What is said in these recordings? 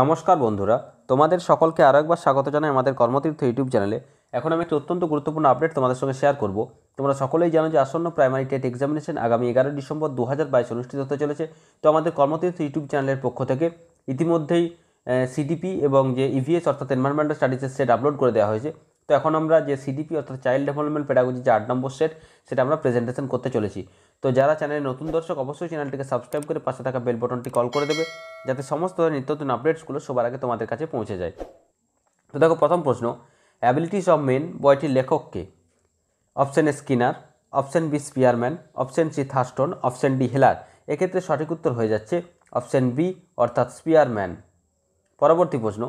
নমস্কার বন্ধুরা তোমাদের সকলকে আরও একবার স্বাগত জানাই আমাদের কর্মতীর্থ ইউটিউব চ্যানেলে এখন আমি একটি অত্যন্ত গুরুত্বপূর্ণ আপডেট তোমাদের সঙ্গে শেয়ার করব তোমরা সকলেই জানো যে আসন্ন প্রাইমারি টেট এক্সামিনেশন আগামী এগারো ডিসেম্বর দু হাজার বাইশ অনুষ্ঠিত হতে চলেছে তো আমাদের কর্মতীর্থ ইউটিউব চ্যানেলের পক্ষ থেকে ইতিমধ্যেই সিডিপি এবং যে ইভিএস e অর্থাৎ এনভায়রনমেন্টাল স্টাডিজের সেট আপলোড করে দেওয়া হয়েছে তো এখন আমরা যে সিডিপি অর্থাৎ চাইল্ড ডেভেলপমেন্ট পেডাগোজি যে আট নম্বর সেট সেটা আমরা প্রেজেন্টেশন করতে চলেছি তো যারা চ্যানেলে নতুন দর্শক অবশ্যই চ্যানেলটিকে সাবস্ক্রাইব করে পাশে থাকা বেল বটনটি কল করে দেবে যাতে সমস্ত নিত্য নতুন আপডেটসগুলো সবার আগে তোমাদের কাছে পৌঁছে যায় তো দেখো প্রথম প্রশ্ন অ্যাবিলিটিস অফ মেন বয়টি লেখককে option A Skinner option B Spearman option C Thurstone option D Heller এক্ষেত্রে সঠিক উত্তর হয়ে যাচ্ছে অপশন বি অর্থাৎ স্পিয়ারম্যান পরবর্তী প্রশ্ন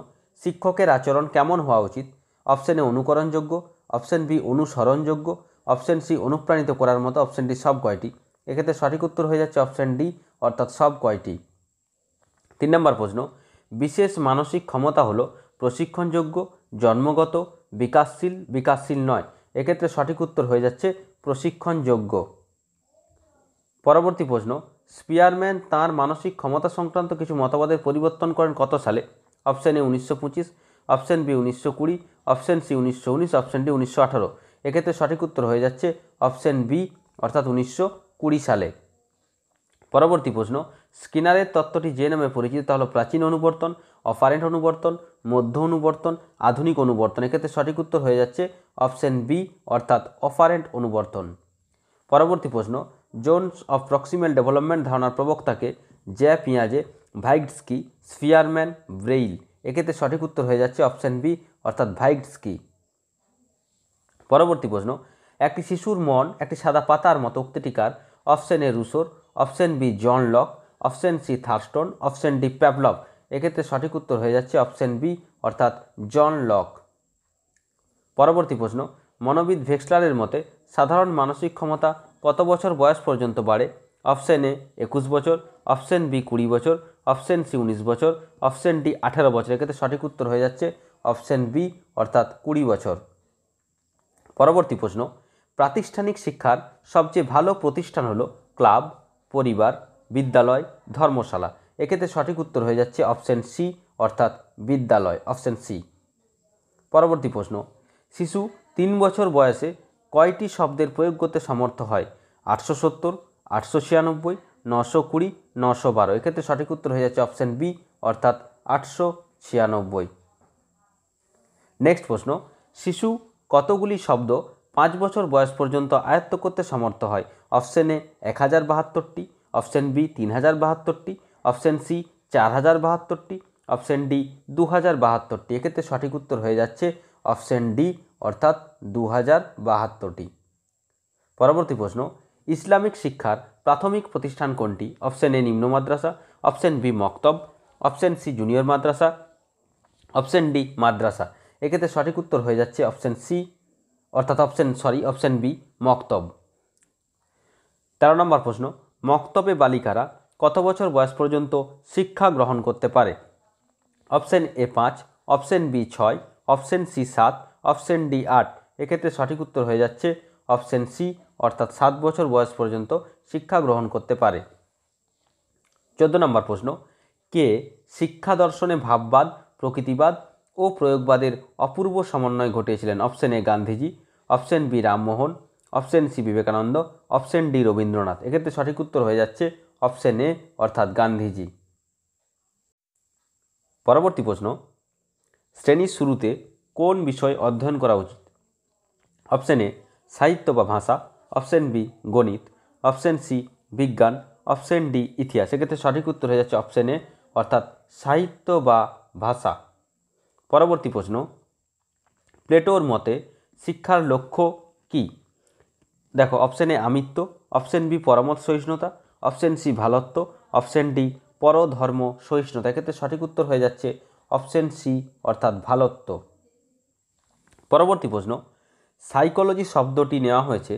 শিক্ষকের আচরণ কেমন হওয়া উচিত অপশান এ অনুকরণযোগ্য অপশন বি অনুসরণযোগ্য অপশান সি অনুপ্রাণিত করার মতো অপশন ডি সব কয়টি এক্ষেত্রে সঠিক উত্তর হয়ে যাচ্ছে অপশান ডি অর্থাৎ সব কয়টি তিন নম্বর প্রশ্ন বিশেষ মানসিক ক্ষমতা হলো প্রশিক্ষণযোগ্য জন্মগত বিকাশশীল বিকাশশীল নয় এক্ষেত্রে সঠিক উত্তর হয়ে যাচ্ছে প্রশিক্ষণযোগ্য পরবর্তী প্রশ্ন স্পিয়ারম্যান তার মানসিক ক্ষমতা সংক্রান্ত কিছু মতবাদের পরিবর্তন করেন কত সালে অপশান এ উনিশশো পঁচিশ অপশান বি উনিশশো কুড়ি অপশান সি উনিশশো উনিশ অপশান ডি উনিশশো আঠারো এক্ষেত্রে সঠিক উত্তর হয়ে যাচ্ছে অপশান বি অর্থাৎ উনিশশো কুড়ি সালে পরবর্তী প্রশ্ন স্কিনারের তত্ত্বটি যে নামে পরিচিত তা হলো প্রাচীন অনুবর্তন অপারেন্ট অনুবর্তন মধ্য অনুবর্তন আধুনিক অনুবর্তন এক্ষেত্রে সঠিক উত্তর হয়ে যাচ্ছে অপশন বি অর্থাৎ অপারেন্ট অনুবর্তন পরবর্তী প্রশ্ন জোনস অফ প্রক্সিমেল ডেভেলপমেন্ট ধারণার প্রবক্তাকে জ্যা পিঁয়াজে ভাইগসকি স্ফিয়ারম্যান ব্রেইল এক্ষেত্রে সঠিক উত্তর হয়ে যাচ্ছে অপশন বি অর্থাৎ ভাইগসকি পরবর্তী প্রশ্ন একটি শিশুর মন একটি সাদা পাতার মতো উক্তিটিকার অপশন এ রুসোর option B John Locke option C Thurstone option D Pavlov এক্ষেত্রে সঠিক উত্তর হয়ে যাচ্ছে অপশন বি অর্থাৎ জন লক পরবর্তী প্রশ্ন মনোবিদ ভেক্সলারের মতে সাধারণ মানসিক ক্ষমতা কত বছর বয়স পর্যন্ত বাড়ে অপশন এ একুশ বছর অপশন বি কুড়ি বছর অপশন সি উনিশ বছর অপশন ডি আঠেরো বছর এক্ষেত্রে সঠিক উত্তর হয়ে যাচ্ছে অপশন বি অর্থাৎ কুড়ি বছর পরবর্তী প্রশ্ন প্রাতিষ্ঠানিক শিক্ষার সবচেয়ে ভালো প্রতিষ্ঠান হলো ক্লাব পরিবার বিদ্যালয় ধর্মশালা এক্ষেত্রে সঠিক উত্তর হয়ে যাচ্ছে অপশান সি অর্থাৎ বিদ্যালয় অপশান সি পরবর্তী প্রশ্ন শিশু তিন বছর বয়সে কয়টি শব্দের প্রয়োগ করতে সমর্থ হয় আটশো সত্তর আটশো ছিয়ানব্বই নশো কুড়ি নশো বারো এক্ষেত্রে সঠিক উত্তর হয়ে যাচ্ছে অপশান বি অর্থাৎ আটশো ছিয়ানব্বই নেক্সট প্রশ্ন শিশু কতগুলি শব্দ পাঁচ বছর বয়স পর্যন্ত আয়ত্ত করতে সমর্থ হয় অপশন এ এক হাজার বাহাত্তরটি অপশন বি তিন হাজার বাহাত্তরটি অপশন সি চার হাজার বাহাত্তরটি অপশন ডি দু হাজার বাহাত্তরটি এক্ষেত্রে সঠিক উত্তর হয়ে যাচ্ছে অপশন ডি অর্থাৎ দু হাজার বাহাত্তরটি পরবর্তী প্রশ্ন ইসলামিক শিক্ষার প্রাথমিক প্রতিষ্ঠান কোনটি অপশন এ নিম্ন মাদ্রাসা অপশন বি মক্তব অপশন সি জুনিয়র মাদ্রাসা অপশন ডি মাদ্রাসা এক্ষেত্রে সঠিক উত্তর হয়ে যাচ্ছে অপশন সি অর্থাৎ অপশন সরি অপশন বি মক্তব তেরো নম্বর প্রশ্ন মক্তবে বালিকারা কত বছর বয়স পর্যন্ত শিক্ষা গ্রহণ করতে পারে অপশন এ পাঁচ অপশন বি ছয় অপশন সি সাত অপশন ডি আট এক্ষেত্রে সঠিক উত্তর হয়ে যাচ্ছে অপশন সি অর্থাৎ সাত বছর বয়স পর্যন্ত শিক্ষা গ্রহণ করতে পারে চোদ্দ নম্বর প্রশ্ন কে শিক্ষা দর্শনে ভাববাদ প্রকৃতিবাদ ও প্রয়োগবাদের অপূর্ব সমন্বয় ঘটিয়েছিলেন option A Gandhiji option B Rammohan option C Vivekananda option D Rabindranath এক্ষেত্রে সঠিক উত্তর হয়ে যাচ্ছে অপশন এ অর্থাৎ গান্ধীজি পরবর্তী প্রশ্ন শ্রেণীর শুরুতে কোন বিষয় অধ্যয়ন করা উচিত অপশন এ সাহিত্য বা ভাষা অপশন বি গণিত অপশন সি বিজ্ঞান অপশন ডি ইতিহাস এক্ষেত্রে সঠিক উত্তর হয়ে যাচ্ছে অপশন এ অর্থাৎ সাহিত্য বা ভাষা পরবর্তী প্রশ্ন প্লেটোর মতে শিক্ষার লক্ষ্য কি দেখো অপশানে আমিত্ব অপশান বি পরমত সহিষ্ণুতা অপশান সি ভালত্ব অপশান ডি পরধর্ম সহিষ্ণুতা এক্ষেত্রে সঠিক উত্তর হয়ে যাচ্ছে অপশান সি অর্থাৎ ভালত্ব পরবর্তী প্রশ্ন সাইকোলজি শব্দটি নেওয়া হয়েছে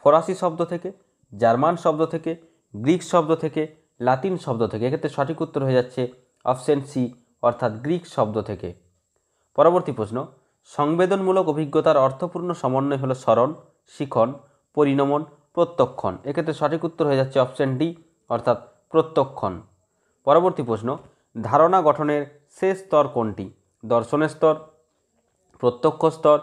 ফরাসি শব্দ থেকে জার্মান শব্দ থেকে গ্রিক শব্দ থেকে লাতিন শব্দ থেকে এক্ষেত্রে সঠিক উত্তর হয়ে যাচ্ছে অপশান সি অর্থাৎ গ্রিক শব্দ থেকে পরবর্তী প্রশ্ন সংবেদনমূলক অভিজ্ঞতার অর্থপূর্ণ সমন্বয় হলো স্মরণ শিখন পরিণমন প্রত্যক্ষণ এক্ষেত্রে সঠিক উত্তর হয়ে যাচ্ছে অপশন ডি অর্থাৎ প্রত্যক্ষণ পরবর্তী প্রশ্ন ধারণা গঠনের শেষ স্তর কোনটি দর্শনের স্তর প্রত্যক্ষ স্তর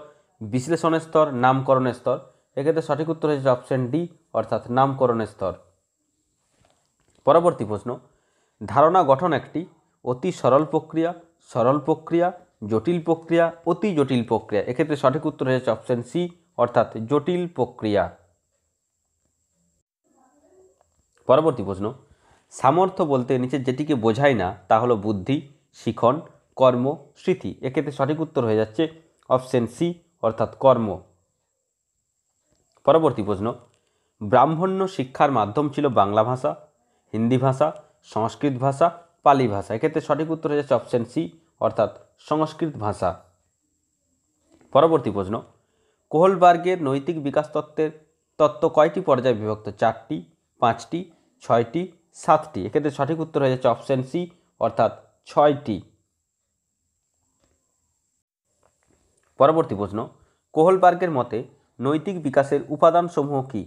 বিশ্লেষণের স্তর নামকরণের স্তর এক্ষেত্রে সঠিক উত্তর হয়েছে অপশন ডি অর্থাৎ নামকরণের স্তর পরবর্তী প্রশ্ন ধারণা গঠন একটি অতি সরল প্রক্রিয়া সরল প্রক্রিয়া জটিল প্রক্রিয়া অতি জটিল প্রক্রিয়া এক্ষেত্রে সঠিক উত্তর হয়েছে অপশান সি অর্থাৎ জটিল প্রক্রিয়া পরবর্তী প্রশ্ন সামর্থ্য বলতে নিচে যেটিকে বোঝায় না তা হলো বুদ্ধি শিখন কর্ম স্মৃতি এক্ষেত্রে সঠিক উত্তর হয়ে যাচ্ছে অপশান সি অর্থাৎ কর্ম পরবর্তী প্রশ্ন ব্রাহ্মণ্য শিক্ষার মাধ্যম ছিল বাংলা ভাষা হিন্দি ভাষা সংস্কৃত ভাষা পালি ভাষা এক্ষেত্রে সঠিক উত্তর হয়ে যাচ্ছে অপশান সি অর্থাৎ সংস্কৃত ভাষা পরবর্তী প্রশ্ন কোহলবার্গের নৈতিক বিকাশ তত্ত্বের তত্ত্ব কয়টি পর্যায়ে বিভক্ত চারটি পাঁচটি ছয়টি সাতটি এক্ষেত্রে সঠিক উত্তর হয়ে যাচ্ছে অপশান সি অর্থাৎ ছয়টি পরবর্তী প্রশ্ন কোহলবার্গের মতে নৈতিক বিকাশের উপাদানসমূহ কী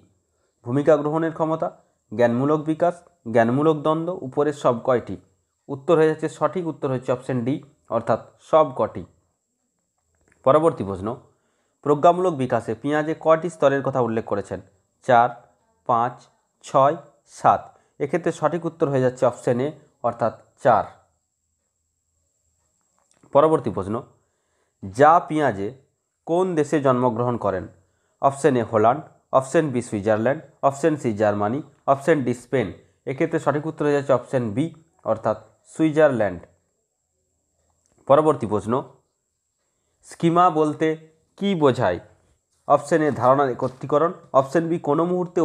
ভূমিকা গ্রহণের ক্ষমতা জ্ঞানমূলক বিকাশ জ্ঞানমূলক দ্বন্দ্ব উপরের সব কয়টি উত্তর হয়ে যাচ্ছে সঠিক উত্তর হচ্ছে অপশান ডি অর্থাৎ সব কটি পরবর্তী প্রশ্ন প্রজ্ঞামূলক বিকাশে পেঁয়াজে কটি স্তরের কথা উল্লেখ করেছেন চার পাঁচ ছয় সাত এক্ষেত্রে সঠিক উত্তর হয়ে যাচ্ছে অপশানে অর্থাৎ চার পরবর্তী প্রশ্ন যা পেঁয়াজে কোন দেশে জন্মগ্রহণ করেন option A Holland option B Switzerland option C Germany option D Spain এক্ষেত্রে সঠিক উত্তর হয়ে যাচ্ছে অপশান বি অর্থাৎ সুইজারল্যান্ড পরবর্তী প্রশ্ন স্কিমা বলতে কি বোঝায় অপশান এ ধারণার একত্রীকরণ অপশান বি কোনো মুহূর্তে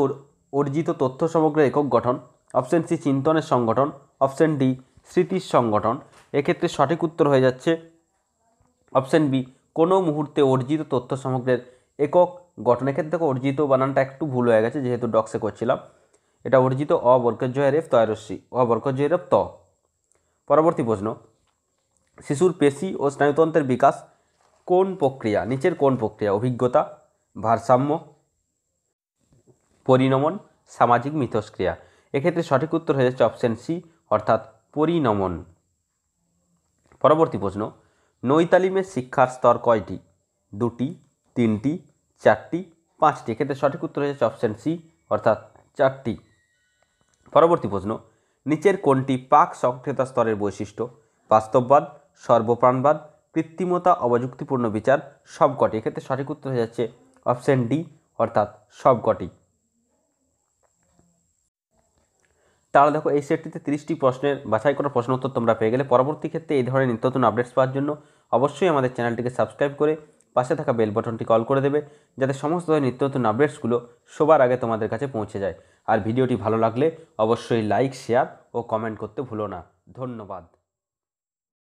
অর্জিত তথ্য সমগ্র একক গঠন অপশান সি চিন্তনের সংগঠন অপশান ডি স্মৃতির সংগঠন এক্ষেত্রে সঠিক উত্তর হয়ে যাচ্ছে অপশান বি কোনো মুহূর্তে অর্জিত তথ্য সমগ্রের একক গঠনের ক্ষেত্রে অর্জিত বানানটা একটু ভুল হয়ে গেছে যেহেতু ডক্সে করছিলাম এটা অর্জিত অবর্গজয় রেফ তয়রশ্রী অবর্গজয় রেফ ত পরবর্তী প্রশ্ন শিশুর পেশি ও স্নায়ুতন্ত্রের বিকাশ কোন প্রক্রিয়া নিচের কোন প্রক্রিয়া অভিজ্ঞতা ভারসাম্য পরিণমন সামাজিক মিথস্ক্রিয়া এক্ষেত্রে সঠিক উত্তর হয়ে যাচ্ছে অপশান সি অর্থাৎ পরিণমন পরবর্তী প্রশ্ন নৈতালিমের শিক্ষার স্তর কয়টি দুটি তিনটি চারটি পাঁচটি এক্ষেত্রে সঠিক উত্তর হয়ে যাচ্ছে অপশান সি অর্থাৎ চারটি পরবর্তী প্রশ্ন নিচের কোনটি পাক সক্রিয়তা স্তরের বৈশিষ্ট্য বাস্তববাদ সর্বপ্রাণবাদ কৃত্রিমতা অবযুক্তিপূর্ণ বিচার সবকটি এক্ষেত্রে সঠিক উত্তর হয়ে যাচ্ছে অপশান ডি অর্থাৎ সবকটি তাহলে দেখো এই সেটটিতে তিরিশটি প্রশ্নের বাছাই করার প্রশ্ন উত্তর তোমরা পেয়ে গেলে পরবর্তী ক্ষেত্রে এই ধরনের নিত্য নতুন আপডেটস পাওয়ার জন্য অবশ্যই আমাদের চ্যানেলটিকে সাবস্ক্রাইব করে পাশে থাকা বেল বটনটি কল করে দেবে যাতে সমস্ত ধরনের নিত্য নতুন আপডেটসগুলো সবার আগে তোমাদের কাছে পৌঁছে যায় আর ভিডিওটি ভালো লাগলে অবশ্যই লাইক শেয়ার ও কমেন্ট করতে ভুলো না ধন্যবাদ